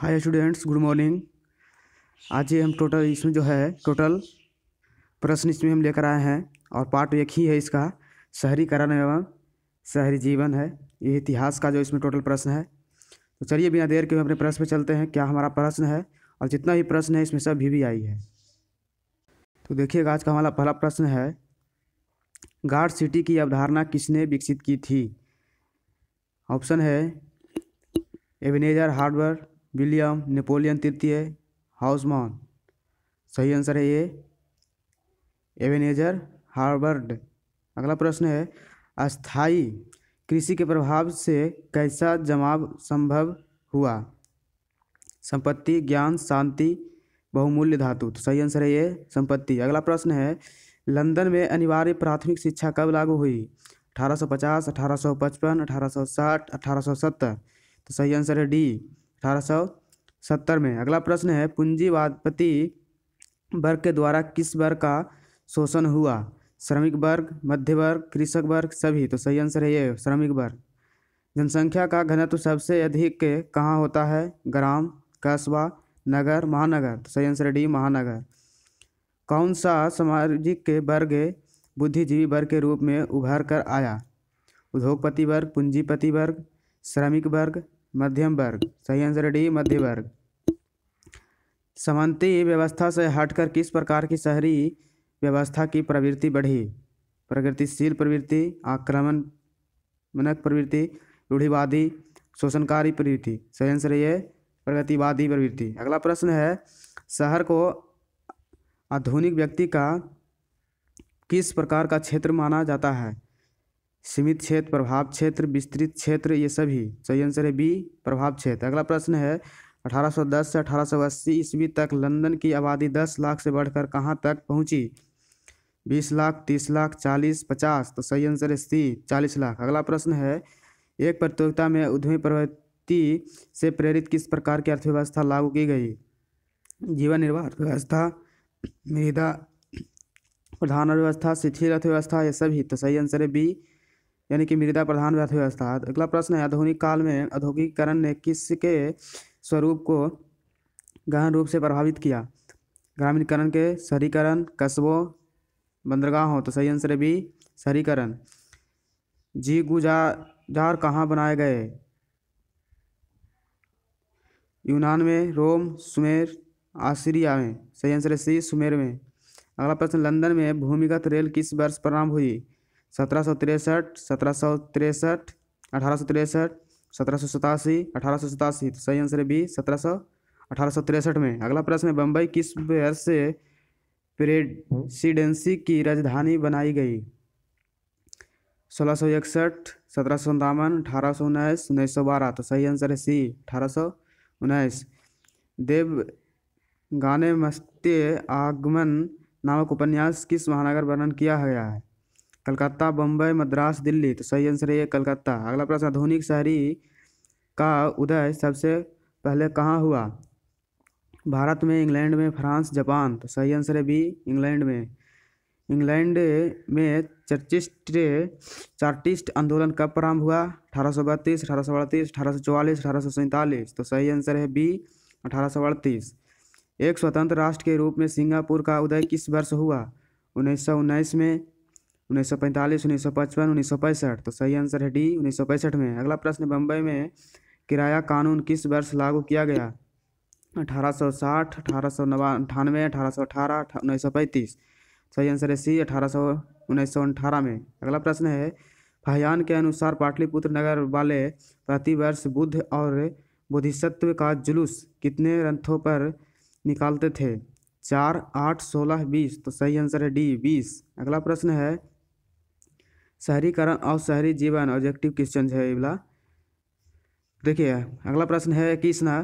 hi students good morning आज ये हम टोटल इसमें जो है टोटल प्रश्न इसमें हम लेकर आए हैं और पार्ट एक ही है इसका शहरीकरण एवं शहरी जीवन है ये इतिहास का जो इसमें टोटल प्रश्न है तो चलिए बिना देर के हम अपने प्रश्न पे चलते हैं क्या हमारा प्रश्न है और जितना भी प्रश्न है इसमें सब भी, भी आई है तो देखिएगा आज का हमारा पहला प्रश्न है गार्ड सिटी की अवधारणा किसने विकसित की थी ऑप्शन है एवनेजर हार्डवेयर विलियम नेपोलियन तृतीय हाउसमान सही आंसर है ये एवेनेजर हार्वर्ड अगला प्रश्न है अस्थाई कृषि के प्रभाव से कैसा जमाव संभव हुआ संपत्ति ज्ञान शांति बहुमूल्य धातु तो सही आंसर है ये संपत्ति अगला प्रश्न है लंदन में अनिवार्य प्राथमिक शिक्षा कब लागू हुई 1850, 1855, 1860, 1870 तो सही आंसर है डी अठारह सौ सत्तर में अगला प्रश्न है पूंजीवादपति वर्ग के द्वारा किस वर्ग का शोषण हुआ श्रमिक वर्ग मध्य वर्ग कृषक वर्ग सभी तो सही आंसर है ये श्रमिक वर्ग जनसंख्या का घनत्व सबसे अधिक कहाँ होता है ग्राम कस्बा नगर महानगर तो सही आंसर डी महानगर कौन सा सामाजिक के वर्ग बुद्धिजीवी वर्ग के रूप में उभर कर आया उद्योगपति वर्ग पूंजीपति वर्ग श्रमिक वर्ग मध्यम वर्ग सही आंसर डी मध्य वर्ग समंती व्यवस्था से हटकर किस प्रकार की शहरी व्यवस्था की प्रवृत्ति बढ़ी प्रगतिशील प्रवृत्ति आक्रमण मनक प्रवृत्ति रूढ़िवादी शोषणकारी प्रवृत्ति सही आंसर ये प्रगतिवादी प्रवृत्ति अगला प्रश्न है शहर को आधुनिक व्यक्ति का किस प्रकार का क्षेत्र माना जाता है सीमित क्षेत्र प्रभाव क्षेत्र विस्तृत क्षेत्र ये सभी सही आंसर है बी प्रभाव क्षेत्र अगला प्रश्न है 1810 से 1880 ईस्वी तक लंदन की आबादी 10 लाख से बढ़कर कहाँ तक पहुँची 20 लाख 30 लाख 40 50 तो सही आंसर है सी 40 लाख अगला प्रश्न है एक प्रतियोगिता में उद्यमी प्रवृत्ति से प्रेरित किस प्रकार की अर्थव्यवस्था लागू की गई जीवन निर्वाह अर्थव्यवस्था मृदा प्रधान अर्थव्यवस्था शिथिल अर्थव्यवस्था ये सभी तो सही आंसर है बी यानी कि मृदा प्रधान अर्थव्यवस्था अगला प्रश्न है आधुनिक काल में औद्योगिकरण ने किसके स्वरूप को गहन रूप से प्रभावित किया ग्रामीणकरण के शहरीकरण कस्बों बंदरगाहों तो सही आंसर है शहरीकरण जी गुजार कहाँ बनाए गए यूनान में रोम सुमेर आसरिया में सही आंसर है सी सुमेर में अगला प्रश्न लंदन में भूमिगत रेल किस वर्ष प्रारंभ हुई सत्रह सौ तिरसठ सत्रह सौ तिरसठ अठारह सौ तिरसठ सत्रह सौ सतासी अठारह सौ सतासी तो सही आंसर है बी सत्रह सौ अठारह सौ तिरसठ में अगला प्रश्न है बम्बई किस वर्ष से प्रेसिडेंसी की राजधानी बनाई गई सोलह सौ इकसठ सत्रह सौ सन्तावन अठारह सौ उन्नीस उन्नीस सौ बारह तो सही आंसर है सी अठारह सौ उन्नीस देव गाने मस्ते आगमन नामक उपन्यास किस महानगर वर्णन किया गया है कलकत्ता बम्बई मद्रास दिल्ली तो सही आंसर है कलकत्ता अगला प्रश्न आधुनिक शहरी का उदय सबसे पहले कहाँ हुआ भारत में इंग्लैंड में फ्रांस जापान तो सही आंसर है बी इंग्लैंड में इंग्लैंड में चर्चिस्ट चार्टिस्ट आंदोलन कब प्रारंभ हुआ अठारह सौ बत्तीस अठारह सौ अड़तीस अठारह सौ चौवालीस अठारह सौ सैंतालीस तो सही आंसर है बी अठारह सौ अड़तीस एक स्वतंत्र राष्ट्र के रूप में सिंगापुर का उदय किस वर्ष हुआ उन्नीस सौ उन्नीस में उन्नीस सौ पैंतालीस उन्नीस सौ पचपन उन्नीस सौ पैंसठ तो सही आंसर है डी उन्नीस सौ पैंसठ में अगला प्रश्न बम्बई में किराया कानून किस वर्ष लागू किया गया अठारह सौ साठ अठारह सौ नवा अंठानवे अठारह सौ अठारह उन्नीस सौ पैंतीस सही आंसर है सी अठारह सौ उन्नीस सौ अठारह में अगला प्रश्न है फहयान के अनुसार पाटलिपुत्र नगर वाले प्रतिवर्ष बुद्ध और बोधिसत्व का जुलूस कितने रंथों पर निकालते थे चार आठ सोलह बीस तो सही आंसर है डी बीस अगला प्रश्न है शहरीकरण और शहरी जीवन ऑब्जेक्टिव क्वेश्चन है वाला देखिए अगला प्रश्न है कृष्णा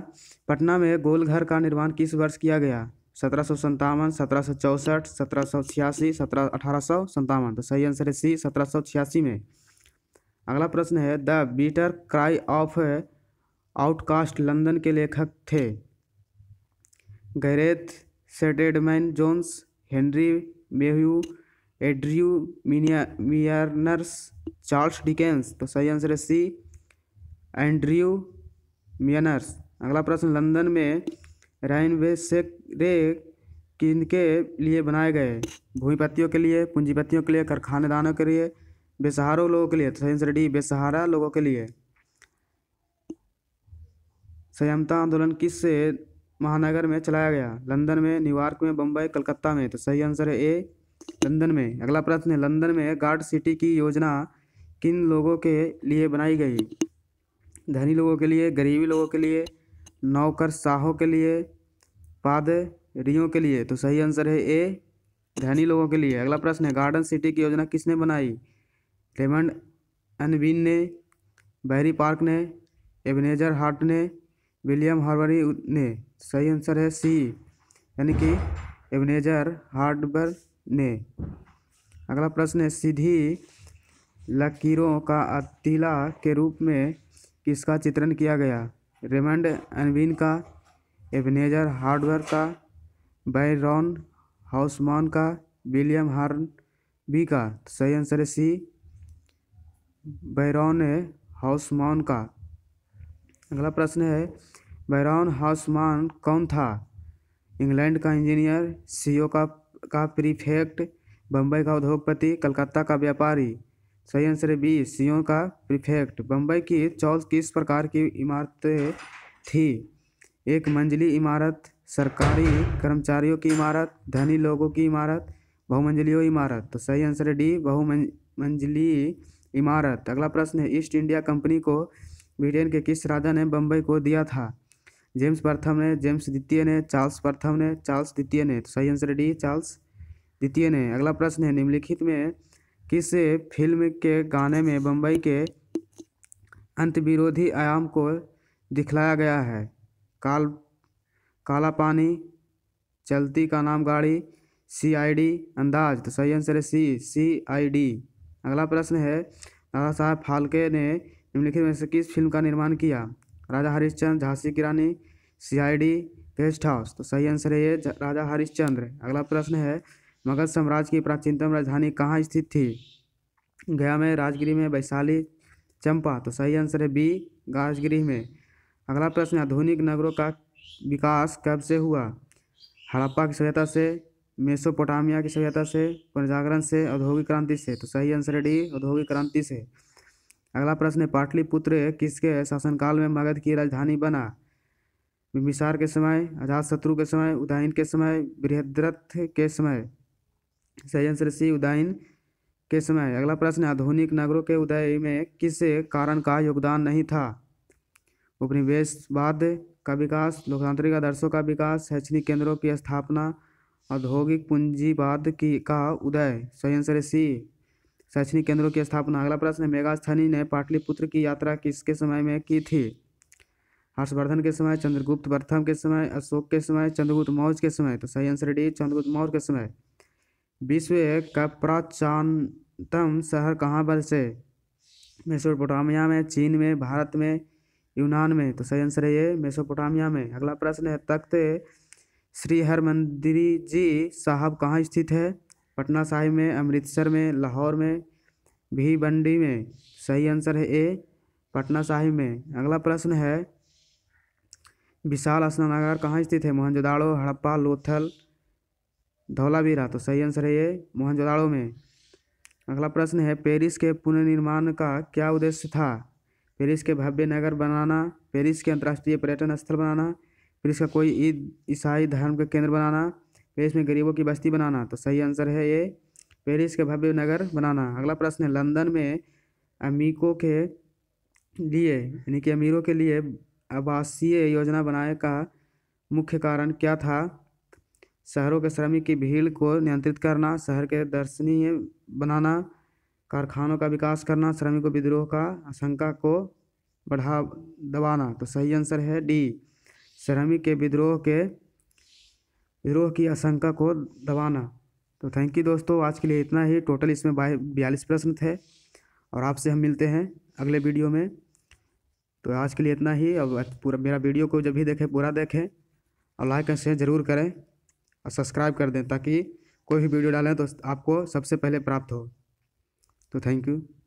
पटना में गोलघर का निर्माण किस वर्ष किया गया सत्रह सौ संतावन सत्रह सौ चौंसठ सत्रह सौ छियासी सत्रह अठारह सौ संतावन तो सही आंसर है सी सत्रह सौ छियासी में अगला प्रश्न है the Bitter Cry of Outcast London के लेखक थे Gareth Stedman Jones Henry Mayhew Andrew Mearns Charles Dickens तो सही आंसर है सी एंड्रयू मियनर्स अगला प्रश्न लंदन में राइन वे किनके लिए बनाए गए भूमिपतियों के लिए पूंजीपतियों के लिए कारखानेदानों के लिए बेसहारों लोगों के लिए तो सही आंसर डी बेसहारा लोगों के लिए संयमता आंदोलन किस महानगर में चलाया गया लंदन में न्यूयॉर्क में बम्बई कलकत्ता में तो सही आंसर है ए लंदन में अगला प्रश्न है लंदन में गार्ड सिटी की योजना किन लोगों के लिए बनाई गई धनी लोगों के लिए गरीबी लोगों के लिए नौकर शाहों के लिए पादरियों के लिए तो सही आंसर है ए धनी लोगों के लिए अगला प्रश्न है गार्डन सिटी की योजना किसने बनाई रेमंड अनबीन ने बैरी पार्क ने एबनेजर हार्ट ने विलियम हार्बरी ने सही आंसर है सी यानी कि एबनेजर हार्डबर ने अगला प्रश्न है सीधी लकीरों का अतिला के रूप में किसका चित्रण किया गया रेमंड एनविन का एवनेजर हार्डवेयर का बैरॉन हाउसमान का विलियम हार्न बी का सही आंसर है सी बैरॉन हाउसमान का अगला प्रश्न है बैरॉन हाउसमान कौन था इंग्लैंड का इंजीनियर सीईओ का का प्रीफेक्ट बम्बई का उद्योगपति कलकत्ता का व्यापारी सही आंसर है बी सीओ का प्रीफेक्ट बम्बई की चौथ किस प्रकार की इमारतें थी एक मंजिली इमारत सरकारी कर्मचारियों की इमारत धनी लोगों की इमारत बहुमंजिलियों इमारत तो सही आंसर है डी बहुमंजिली इमारत अगला प्रश्न है ईस्ट इंडिया कंपनी को ब्रिटेन के किस राजा ने बम्बई को दिया था जेम्स प्रथम ने जेम्स द्वितीय ने चार्ल्स प्रथम ने चार्ल्स द्वितीय ने तो सही आंसर डी चार्ल्स द्वितीय ने अगला प्रश्न है निम्नलिखित में किस फिल्म के गाने में बम्बई के अंत विरोधी आयाम को दिखलाया गया है काल काला पानी चलती का नाम गाड़ी सी आई डी अंदाज तो सही आंसर है सी सी आई डी अगला प्रश्न है दादा साहब फालके ने निम्नलिखित में से किस फिल्म का निर्माण किया राजा हरिश्चंद्र झांसी की रानी सीआईडी गेस्ट हाउस तो सही आंसर है ये राजा हरिश्चंद्र अगला प्रश्न है मगध साम्राज्य की प्राचीनतम राजधानी कहाँ स्थित थी गया में राजगिरी में वैशाली चंपा तो सही आंसर है बी राजगिरी में अगला प्रश्न आधुनिक नगरों का विकास कब से हुआ हड़प्पा की सभ्यता से मेसोपोटामिया की सभ्यता से पुनर्जागरण से औद्योगिक क्रांति से तो सही आंसर है डी औद्योगिक क्रांति से अगला प्रश्न है पाटलिपुत्र किसके शासनकाल में मगध की राजधानी बना बिम्बिसार के समय अजात शत्रु के समय उदयन के समय बृहद्रथ के समय सैयंस ऋषि उदयन के समय अगला प्रश्न आधुनिक नगरों के उदय में किस कारण का योगदान नहीं था उपनिवेशवाद का विकास लोकतांत्रिक आदर्शों का विकास शैक्षणिक केंद्रों की स्थापना औद्योगिक पूंजीवाद की का उदय सैयंस ऋषि शैक्षणिक केंद्रों की स्थापना अगला प्रश्न मेघास्थानी ने पाटलिपुत्र की यात्रा किसके समय में की थी हर्षवर्धन के समय चंद्रगुप्त प्रथम के समय अशोक के समय चंद्रगुप्त मौर्य के समय तो सही आंसर डी चंद्रगुप्त मौर्य के समय विश्व का प्राचानतम शहर कहाँ पर से मेसोपोटामिया में चीन में भारत में यूनान में तो सही आंसर है ये मेसोपोटामिया में अगला प्रश्न है तख्त श्री हरमंदिरी जी साहब कहाँ स्थित है पटना साहिब में अमृतसर में लाहौर में भी बंडी में सही आंसर है ए पटना साहिब में अगला प्रश्न है विशाल स्नानागार कहाँ स्थित है मोहनजोदाड़ो हड़प्पा लोथल धौलावीरा तो सही आंसर है ये मोहनजोदाड़ो में अगला प्रश्न है पेरिस के पुनर्निर्माण का क्या उद्देश्य था पेरिस के भव्य नगर बनाना पेरिस के अंतर्राष्ट्रीय पर्यटन स्थल बनाना पेरिस का कोई ईद ईसाई धर्म का केंद्र बनाना पेरिस में गरीबों की बस्ती बनाना तो सही आंसर है ये पेरिस के भव्य नगर बनाना अगला प्रश्न है लंदन में अमीकों के लिए यानी कि अमीरों के लिए आवासीय योजना बनाने का मुख्य कारण क्या था शहरों के श्रमिक की भीड़ को नियंत्रित करना शहर के दर्शनीय बनाना कारखानों का विकास करना श्रमिकों विद्रोह का आशंका को बढ़ा दबाना तो सही आंसर है डी श्रमिक के विद्रोह के विरोह की आशंका को दबाना तो थैंक यू दोस्तों आज के लिए इतना ही टोटल इसमें बाई बयालीस प्रश्न थे और आपसे हम मिलते हैं अगले वीडियो में तो आज के लिए इतना ही अब पूरा मेरा वीडियो को जब भी देखें पूरा देखें और लाइक एंड शेयर ज़रूर करें और सब्सक्राइब कर दें ताकि कोई भी वीडियो डालें तो आपको सबसे पहले प्राप्त हो तो थैंक यू